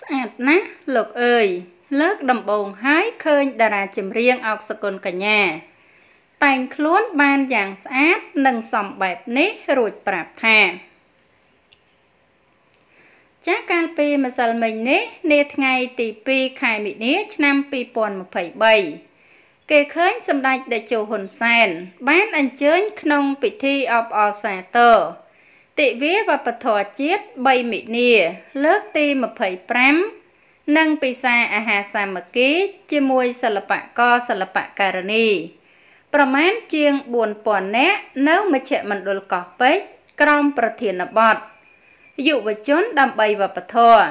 ស្អាតណាស់លោកអើយលើកដំបូងហើយឃើញ តារាចម្រៀងអុកសកុនកញ្ញា តែងខ្លួនបានយ៉ាងស្អាតនិងសមបែបនេះរួចប្រាប់ថា ចាកាលពីម្សិលមិញនេះ នាថ្ងៃ ទី2ខែមិនិនាឆ្នាំ2023គេឃើញ សម្ដេចតេជោហ៊ុនសែនបានអញ្ជើញ ក្នុងពិធីអបអរសាទរទិវាវប្បធម៌ជាតិ3មិនិនា លើកទី25និងពិសាអាហារសាមគ្គី ជាមួយសិល្បករសិល្បករនីប្រមាណជាង4000នាក់នៅមជ្ឈមណ្ឌលកោះពេជ្រក្រមប្រធានបទយុវជនដើម្បីវប្បធម៌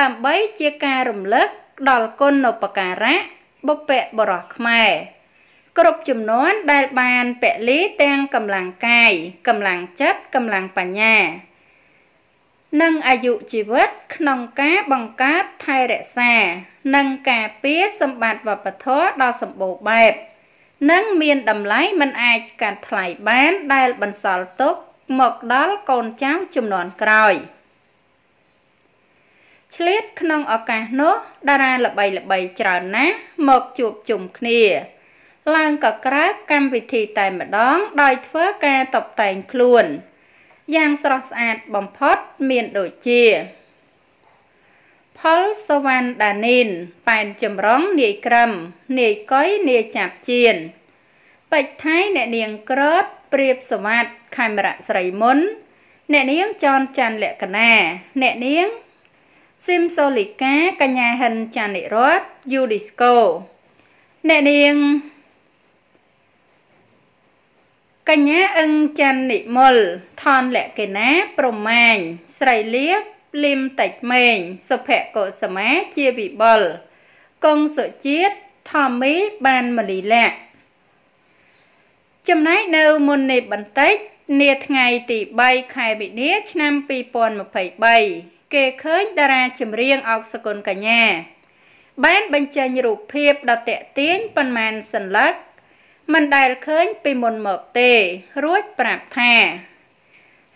ដើម្បីជាការរំលឹក ដល់គុណូបការៈបុព្វបុរសខ្មែរគ្រប់ចំនួនដែលបានពលីទាំងកម្លាំងកាយកម្លាំងចិត្តកម្លាំងបញ្ញា និងអាយុជីវិត ក្នុងការបង្កើតថែរក្សា និងការពារសម្បត្តិវប្បធម៌ដ៏សម្បូរបែបនិងមានតម្លៃមិនអាចកាត់ថ្លៃបាន ដែលបន្សល់ទុកមកដល់កូនចៅចំនួនក្រោយឆ្លៀតក្នុងឱកាសនោះតារាល្បីៗច្រើនណាស់មកជួបជុំគ្នាឡើងក៏ក្រើកកម្មវិធីតែម្ដងដោយធ្វើការតបតែងខ្លួនយ៉ាងស្រស់ស្អាតបំផុតមានដូចជាផលសវណ្ណដានីនប៉ែនចម្រុងនាយក្រឹមនាយកុយនាយចាប់ជៀនបច្ចថៃអ្នកនាងក្រតព្រៀបសវត្តខេមរៈស្រីមុនអ្នកនាងចនច័ន្ទលក្ខណាអ្នកនាងស៊ីមសូលីកាកញ្ញាហិនចានិរតយូឌីស្កូអ្នកនាងកញ្ញាអឹងច័ន្ទនិមលថនលក្ខិណាប្រមាញស្រីលៀបលឹមតិចម៉េងសុភកុសមាជាវិបលកុងសុជាតិថមីបានមលីលៈចំណែកនៅមុននេះបន្តិចនាថ្ងៃ ទី3ខែមិនិលឆ្នាំ2023គេឃើញតារាចម្រៀងអុកសកុនកញ្ញាបានបញ្ចេញរូបភាពដ៏តាក់ទាញប៉ុន្មានសន្លឹកមិនដែលឃើញ ពីមុនមកទេរួចប្រាប់ថា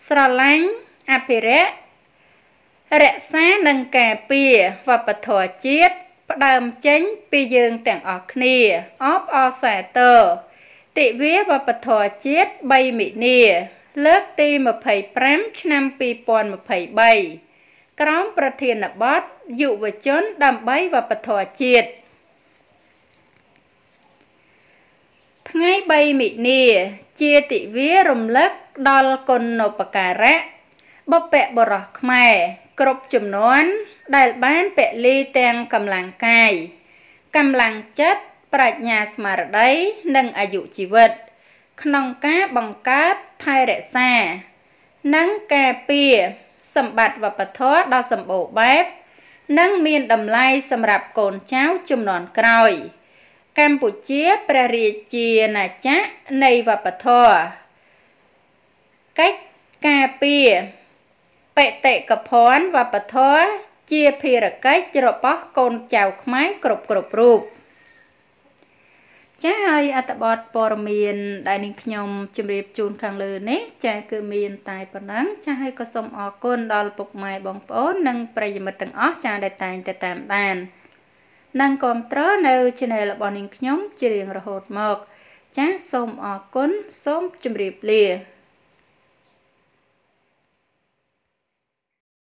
ស្រឡាញ់អភិរក្សរក្សានិងការពារវប្បធម៌ជាតិផ្ដើមចេញពីយើងទាំងអស់គ្នាអបអសាទរទិវាវប្បធម៌ជាតិ3មិនិលលើកទី25ឆ្នាំ2023ក្រោមប្រធានបទយុវជនដើម្បីវប្បធម៌ជាតិ3មិនិជាទិវារំលឹកដល់គុណូបការៈបពៈបរោះខ្មែរគ្រប់ចំនួនដែលបានពលីទាំងកម្លាំងកាយកម្លាំងចិត្តប្រាជ្ញាស្មារតីនិងអាយុជីវិត ក្នុងការបង្កើតថែរក្សា និងការពារសម្បត្តិវប្បធម៌ដ៏សម្បូរបែប និងមានតម្លៃសម្រាប់កូនចៅជំនាន់ក្រោយ។កម្ពុជាព្រះរាជាណាចក្រនៃវប្បធម៌កិច្ចការពីបេតិកភណ្ឌវប្បធម៌ជាភារកិច្ចរបស់ កូនចៅខ្មែរគ្រប់គ្រប់រូបចាហើយអត្តបទព័រមៀនដែលនាងខ្ញុំជម្រាបជូនខាងលើនេះ ចាគឺមានតែប៉ុណ្ណឹងចាហើយក៏សូមអរគុណដល់ពុកម៉ែបងប្អូននិងប្រិយមិត្តទាំងអស់ចាដែលតែងតែតាមដាននិងគ្រប់គ្រងនៅ channel របស់នាងខ្ញុំជារៀងរហូតមកចាសសូមអរគុណសូមជម្រាបលា